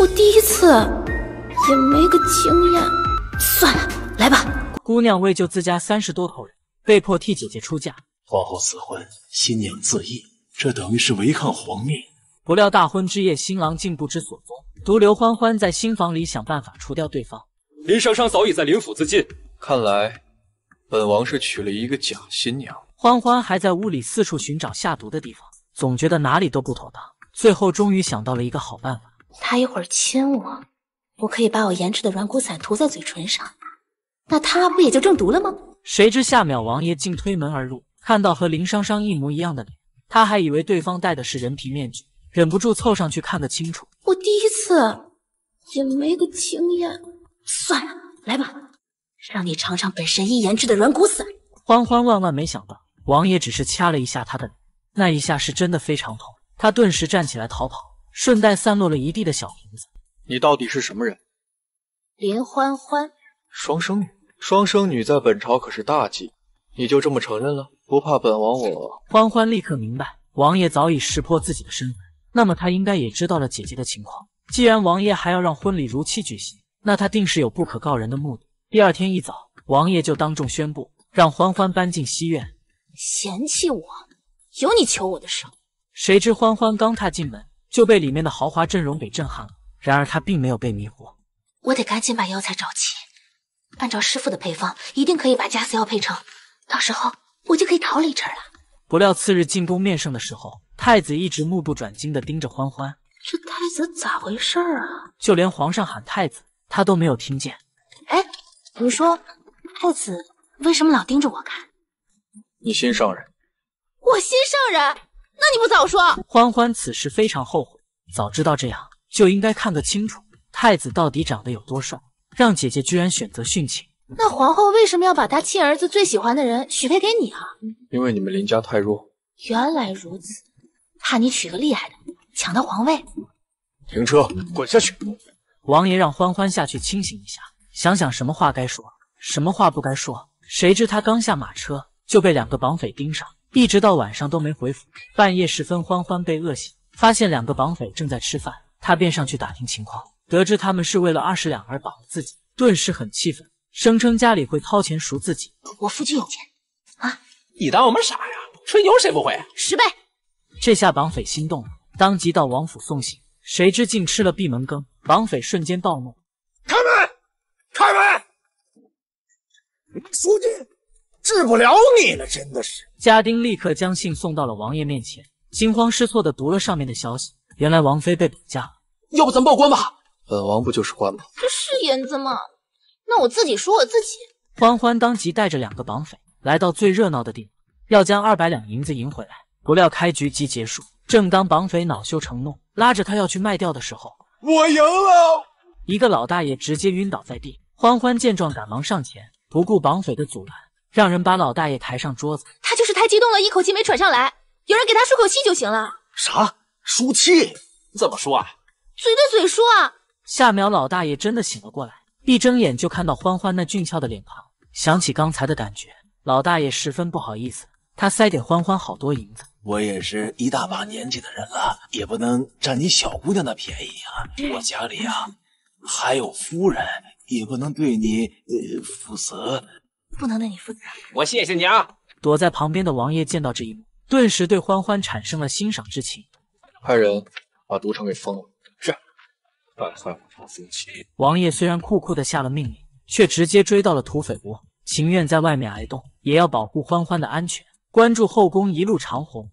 我第一次也没个经验，算了，来吧。姑娘为救自家三十多口人，被迫替姐姐出嫁。皇后死婚，新娘自缢，这等于是违抗皇命。不料大婚之夜，新郎竟不知所踪，独留欢欢在新房里想办法除掉对方。林珊珊早已在林府自尽，看来本王是娶了一个假新娘。欢欢还在屋里四处寻找下毒的地方，总觉得哪里都不妥当，最后终于想到了一个好办法。他一会儿亲我，我可以把我研制的软骨散涂在嘴唇上，那他不也就中毒了吗？谁知夏淼王爷竟推门而入，看到和林珊珊一模一样的脸，他还以为对方戴的是人皮面具，忍不住凑上去看个清楚。我第一次也没个经验，算了，来吧，让你尝尝本神医研制的软骨散。欢欢万万没想到，王爷只是掐了一下他的脸，那一下是真的非常痛，他顿时站起来逃跑。顺带散落了一地的小瓶子。你到底是什么人？林欢欢，双生女。双生女在本朝可是大忌。你就这么承认了？不怕本王我？欢欢立刻明白，王爷早已识破自己的身份，那么他应该也知道了姐姐的情况。既然王爷还要让婚礼如期举行，那他定是有不可告人的目的。第二天一早，王爷就当众宣布，让欢欢搬进西院。嫌弃我？有你求我的事？谁知欢欢刚踏进门。就被里面的豪华阵容给震撼了，然而他并没有被迷惑。我得赶紧把药材找齐，按照师傅的配方，一定可以把假死药配成，到时候我就可以逃离这儿了。不料次日进宫面圣的时候，太子一直目不转睛地盯着欢欢，这太子咋回事儿啊？就连皇上喊太子，他都没有听见。哎，你说太子为什么老盯着我看？你心上人。我心上人。那你不早说？欢欢此时非常后悔，早知道这样就应该看个清楚，太子到底长得有多帅，让姐姐居然选择殉情。那皇后为什么要把她亲儿子最喜欢的人许配给你啊？因为你们林家太弱。原来如此，怕你娶个厉害的，抢他皇位。停车，滚下去！王爷让欢欢下去清醒一下，想想什么话该说，什么话不该说。谁知他刚下马车，就被两个绑匪盯上。一直到晚上都没回府，半夜时分，欢欢被饿醒，发现两个绑匪正在吃饭，他便上去打听情况，得知他们是为了二十两而绑了自己，顿时很气愤，声称家里会掏钱赎自己。我夫君有钱啊，你当我们傻呀？吹牛谁不会啊？十倍！这下绑匪心动了，当即到王府送行，谁知竟吃了闭门羹，绑匪瞬间暴怒，开门，开门，赎金。治不了你了，真的是！家丁立刻将信送到了王爷面前，惊慌失措地读了上面的消息。原来王妃被绑架了。要不咱报官吧？本王不就是官吗？这是银子吗？那我自己赎我自己。欢欢当即带着两个绑匪来到最热闹的地，方，要将二百两银子赢回来。不料开局即结束。正当绑匪恼羞成怒，拉着他要去卖掉的时候，我赢了！一个老大爷直接晕倒在地。欢欢见状，赶忙上前，不顾绑匪的阻拦。让人把老大爷抬上桌子，他就是太激动了，一口气没喘上来，有人给他舒口气就行了。啥？舒气？怎么说啊？嘴对嘴说啊！夏淼，老大爷真的醒了过来，一睁眼就看到欢欢那俊俏的脸庞，想起刚才的感觉，老大爷十分不好意思，他塞给欢欢好多银子。我也是一大把年纪的人了，也不能占你小姑娘的便宜啊！我家里啊，还有夫人，也不能对你呃负责。不能对你负责，我谢谢你啊！躲在旁边的王爷见到这一幕，顿时对欢欢产生了欣赏之情，派人把赌场给封了。是，败坏我朝风气。王爷虽然酷酷的下了命令，却直接追到了土匪窝，情愿在外面挨冻，也要保护欢欢的安全。关注后宫一路长虹，